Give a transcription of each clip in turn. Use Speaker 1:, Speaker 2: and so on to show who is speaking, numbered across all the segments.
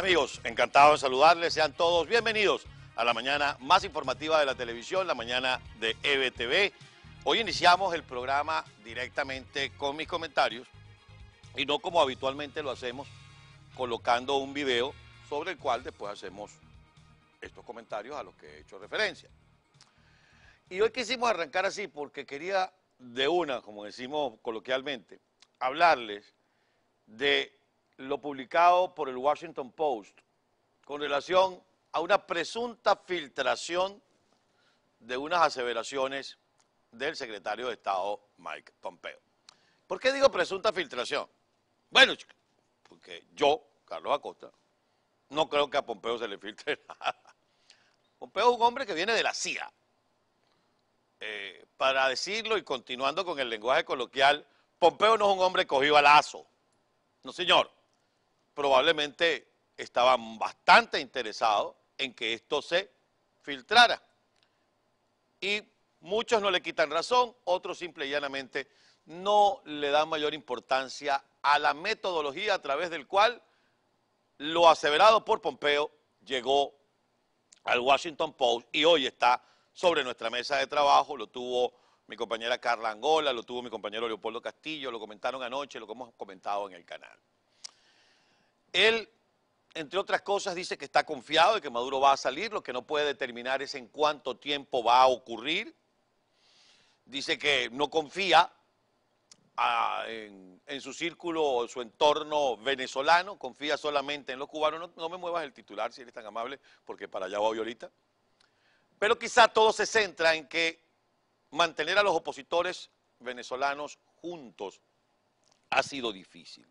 Speaker 1: amigos? Encantado de saludarles. Sean todos bienvenidos a la mañana más informativa de la televisión, la mañana de EBTV. Hoy iniciamos el programa directamente con mis comentarios y no como habitualmente lo hacemos, colocando un video sobre el cual después hacemos estos comentarios a los que he hecho referencia. Y hoy quisimos arrancar así porque quería de una, como decimos coloquialmente, hablarles de lo publicado por el Washington Post con relación a una presunta filtración de unas aseveraciones del secretario de Estado Mike Pompeo. ¿Por qué digo presunta filtración? Bueno, porque yo, Carlos Acosta, no creo que a Pompeo se le filtre nada. Pompeo es un hombre que viene de la CIA. Eh, para decirlo y continuando con el lenguaje coloquial, Pompeo no es un hombre cogido al lazo. No, señor probablemente estaban bastante interesados en que esto se filtrara. Y muchos no le quitan razón, otros simple y llanamente no le dan mayor importancia a la metodología a través del cual lo aseverado por Pompeo llegó al Washington Post y hoy está sobre nuestra mesa de trabajo, lo tuvo mi compañera Carla Angola, lo tuvo mi compañero Leopoldo Castillo, lo comentaron anoche, lo hemos comentado en el canal. Él, entre otras cosas, dice que está confiado de que Maduro va a salir, lo que no puede determinar es en cuánto tiempo va a ocurrir. Dice que no confía ah, en, su círculo, o en su entorno venezolano, confía solamente en los cubanos. No, no, me muevas el titular si eres tan amable, porque para allá voy ahorita. Pero quizá todo se centra en que mantener a los opositores venezolanos juntos ha sido difícil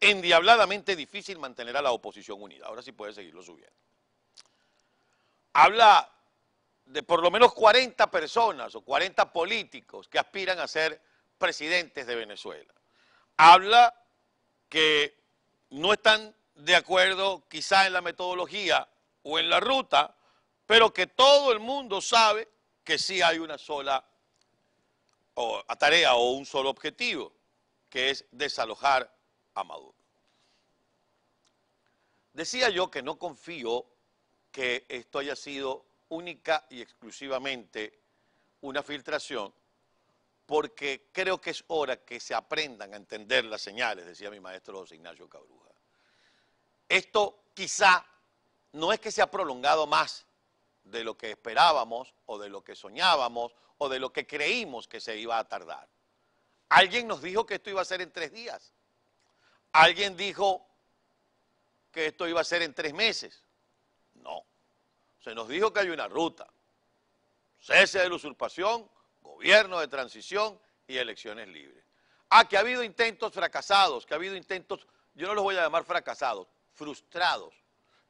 Speaker 1: endiabladamente difícil mantener a la oposición unida. Ahora sí puede seguirlo subiendo. Habla de por lo menos 40 personas o 40 políticos que aspiran a ser presidentes de Venezuela. Habla que no están de acuerdo quizá en la metodología o en la ruta, pero que todo el mundo sabe que sí hay una sola tarea o un solo objetivo, que es desalojar Decía yo que no confío que esto haya sido única y exclusivamente una filtración, porque creo que es hora que se aprendan a entender las señales, decía mi maestro José Ignacio Cabruja. Esto quizá no es que se ha prolongado más de lo que esperábamos o de lo que soñábamos o de lo que creímos que se iba a tardar. Alguien nos dijo que esto iba a ser en tres días Alguien dijo que esto iba a ser en tres meses. No. Se nos dijo que hay una ruta. Cese de la usurpación, gobierno de transición y elecciones libres. Ah, que ha habido intentos fracasados, que ha habido intentos, yo no los voy a llamar fracasados, frustrados,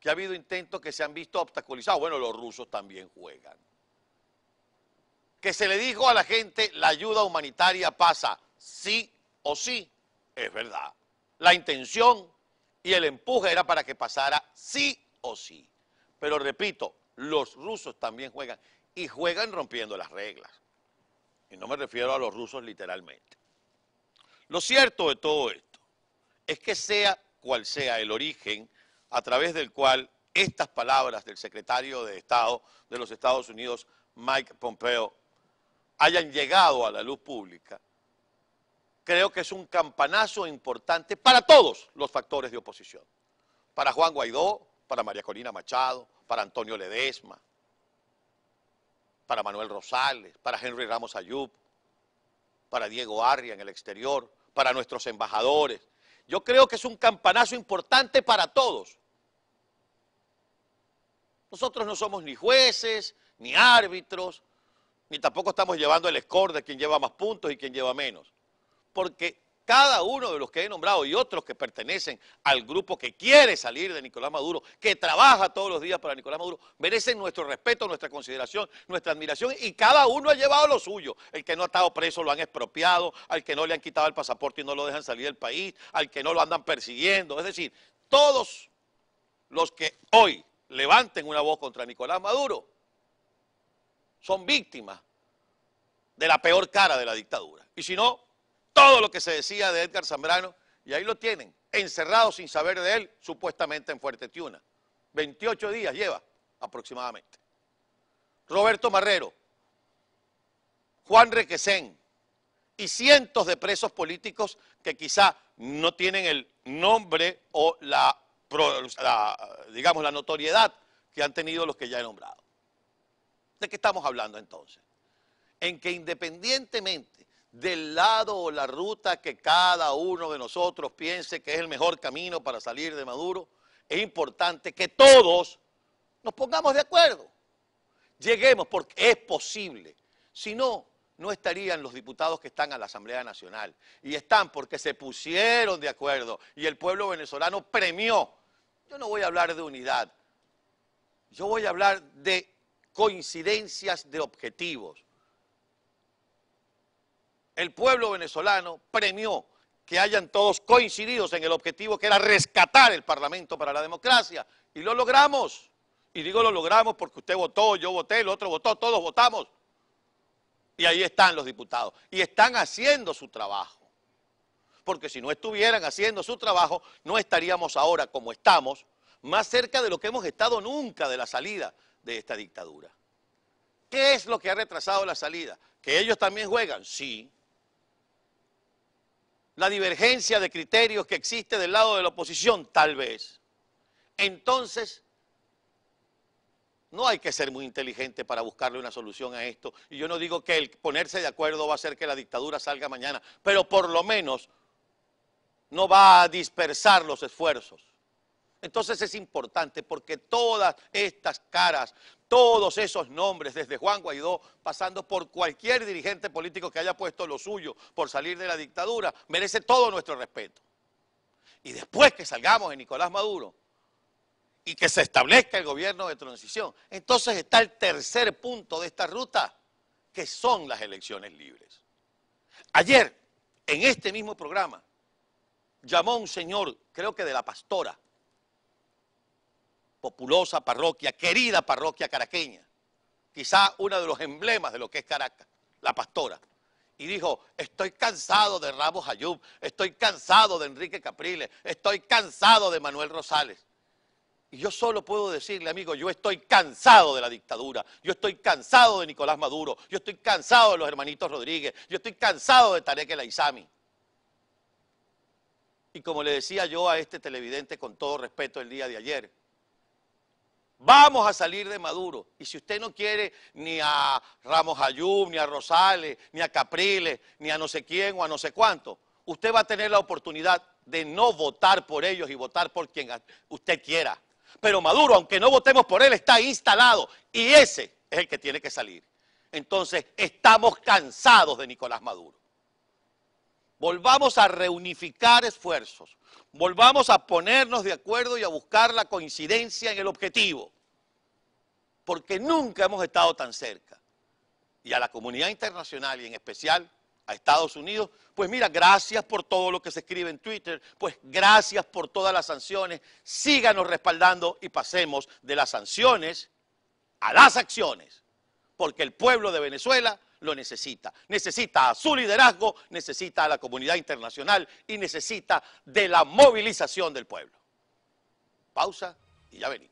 Speaker 1: que ha habido intentos que se han visto obstaculizados. Bueno, los rusos también juegan. Que se le dijo a la gente, la ayuda humanitaria pasa, sí o sí, es verdad la intención y el empuje era para que pasara sí o sí. Pero repito, los rusos también juegan y juegan rompiendo las reglas. Y no me refiero a los rusos literalmente. Lo cierto de todo esto es que sea cual sea el origen a través del cual estas palabras del secretario de Estado de los Estados Unidos, Mike Pompeo, hayan llegado a la luz pública, creo que es un campanazo importante para todos los factores de oposición. Para Juan Guaidó, para María Corina Machado, para Antonio Ledesma, para Manuel Rosales, para Henry Ramos Ayub, para Diego Arria en el exterior, para nuestros embajadores. Yo creo que es un campanazo importante para todos. Nosotros no somos ni jueces, ni árbitros, ni tampoco estamos llevando el score de quien lleva más puntos y quien lleva menos porque cada uno de los que he nombrado y otros que pertenecen al grupo que quiere salir de Nicolás Maduro, que trabaja todos los días para Nicolás Maduro, merecen nuestro respeto, nuestra consideración, nuestra admiración y cada uno ha llevado lo suyo. El que no ha estado preso lo han expropiado, al que no le han quitado el pasaporte y no lo dejan salir del país, al que no lo andan persiguiendo. Es decir, todos los que hoy levanten una voz contra Nicolás Maduro son víctimas de la peor cara de la dictadura. Y si no, todo lo que se decía de Edgar Zambrano y ahí lo tienen, encerrado sin saber de él, supuestamente en Fuerte Tiuna. 28 días lleva aproximadamente. Roberto Marrero, Juan Requesén y cientos de presos políticos que quizá no tienen el nombre o la, la digamos la notoriedad que han tenido los que ya he nombrado. ¿De qué estamos hablando entonces? En que independientemente del lado o la ruta que cada uno de nosotros piense que es el mejor camino para salir de Maduro, es importante que todos nos pongamos de acuerdo. Lleguemos porque es posible. Si no, no estarían los diputados que están a la Asamblea Nacional. Y están porque se pusieron de acuerdo y el pueblo venezolano premió. Yo no voy a hablar de unidad. Yo voy a hablar de coincidencias de objetivos el pueblo venezolano premió que hayan todos coincididos en el objetivo que era rescatar el Parlamento para la democracia. Y lo logramos. Y digo lo logramos porque usted votó, yo voté, el otro votó, todos votamos. Y ahí están los diputados. Y están haciendo su trabajo. Porque si no estuvieran haciendo su trabajo, no estaríamos ahora como estamos, más cerca de lo que hemos estado nunca de la salida de esta dictadura. ¿Qué es lo que ha retrasado la salida? ¿Que ellos también juegan? Sí la divergencia de criterios que existe del lado de la oposición, tal vez. Entonces, no hay que ser muy inteligente para buscarle una solución a esto. Y yo no digo que el ponerse de acuerdo va a hacer que la dictadura salga mañana, pero por lo menos no va a dispersar los esfuerzos. Entonces es importante porque todas estas caras, todos esos nombres, desde Juan Guaidó, pasando por cualquier dirigente político que haya puesto lo suyo por salir de la dictadura, merece todo nuestro respeto. Y después que salgamos de Nicolás Maduro y que se establezca el gobierno de transición, entonces está el tercer punto de esta ruta, que son las elecciones libres. Ayer, en este mismo programa, llamó un señor, creo que de la pastora, populosa parroquia, querida parroquia caraqueña, quizá uno de los emblemas de lo que es Caracas, la pastora. Y dijo, estoy cansado de Ramos Ayub, estoy cansado de Enrique Capriles, estoy cansado de Manuel Rosales. Y yo solo puedo decirle, amigo, yo estoy cansado de la dictadura, yo estoy cansado de Nicolás Maduro, yo estoy cansado de los hermanitos Rodríguez, yo estoy cansado de Tarek El Aizami. Y como le decía yo a este televidente con todo respeto el día de ayer, Vamos a salir de Maduro. Y si usted no quiere ni a Ramos Ayub, ni a Rosales, ni a Capriles, ni a no sé quién o a no sé cuánto, usted va a tener la oportunidad de no votar por ellos y votar por quien usted quiera. Pero Maduro, aunque no votemos por él, está instalado y ese es el que tiene que salir. Entonces, estamos cansados de Nicolás Maduro. Volvamos a reunificar esfuerzos Volvamos a ponernos de acuerdo y a buscar la coincidencia en el objetivo, porque nunca hemos estado tan cerca. Y a la comunidad internacional y en especial a Estados Unidos, pues mira, gracias por todo lo que se escribe en Twitter, pues gracias por todas las sanciones, síganos respaldando y pasemos de las sanciones a las acciones, porque el pueblo de Venezuela lo necesita. Necesita a su liderazgo, necesita a la comunidad internacional y necesita de la movilización del pueblo. Pausa y ya venimos.